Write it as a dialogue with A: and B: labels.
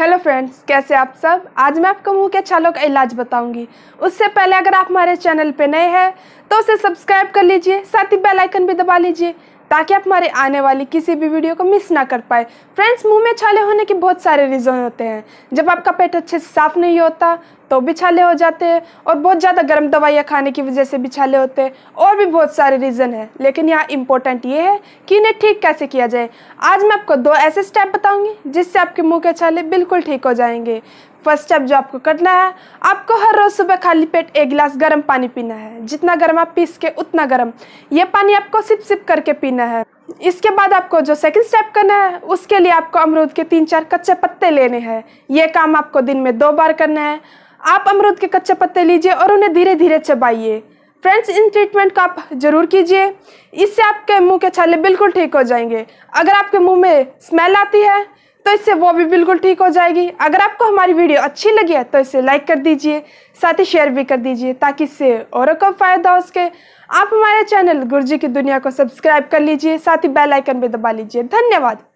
A: hello friends कैसे आप सब आज मैं आपको मुँह के छालों अच्छा का इलाज बताऊंगी उससे पहले अगर आप हमारे चैनल पर नए हैं तो उसे सब्सक्राइब कर लीजिए साथ ही बेल आइकन भी दबा लीजिए ताकि आप हमारे आने वाली किसी भी वीडियो को मिस ना कर पाए फ्रेंड्स मुंह में छाले होने के बहुत सारे रीज़न होते हैं जब आपका पेट अच्छे से साफ नहीं होता तो भी छाले हो जाते हैं और बहुत ज़्यादा गर्म दवाइयाँ खाने की वजह से भी छाले होते हैं और भी बहुत सारे रीज़न है लेकिन यहाँ इम्पोर्टेंट ये है कि इन्हें ठीक कैसे किया जाए आज मैं आपको दो ऐसे स्टेप बताऊंगी जिससे आपके मुंह के छाले बिल्कुल ठीक हो जाएंगे फर्स्ट स्टेप जो आपको करना है आपको हर रोज़ सुबह खाली पेट एक गिलास गर्म पानी पीना है जितना गर्म आप पीस के उतना गर्म ये पानी आपको सिप सिप करके पीना लेना है इसके बाद आपको जो सेकंड स्टेप करना है उसके लिए आपको अमरूद के तीन चार कच्चे पत्ते लेने हैं ये काम आपको दिन में दो बार करना है आप अमरूद के कच्चे पत्ते लीजिए और उन्हें धीरे धीरे चबाइए फ्रेंड्स इन ट्रीटमेंट का आप जरूर कीजिए इससे आपके मुंह के छाले बिल्कुल ठीक हो जाएंगे अगर आपके मुंह में स्मेल आती है तो इससे वो भी बिल्कुल ठीक हो जाएगी अगर आपको हमारी वीडियो अच्छी लगी है तो इसे लाइक कर दीजिए साथ ही शेयर भी कर दीजिए ताकि इससे औरों को फ़ायदा हो सके आप हमारे चैनल गुरुजी की दुनिया को सब्सक्राइब कर लीजिए साथ ही बेल आइकन भी दबा लीजिए धन्यवाद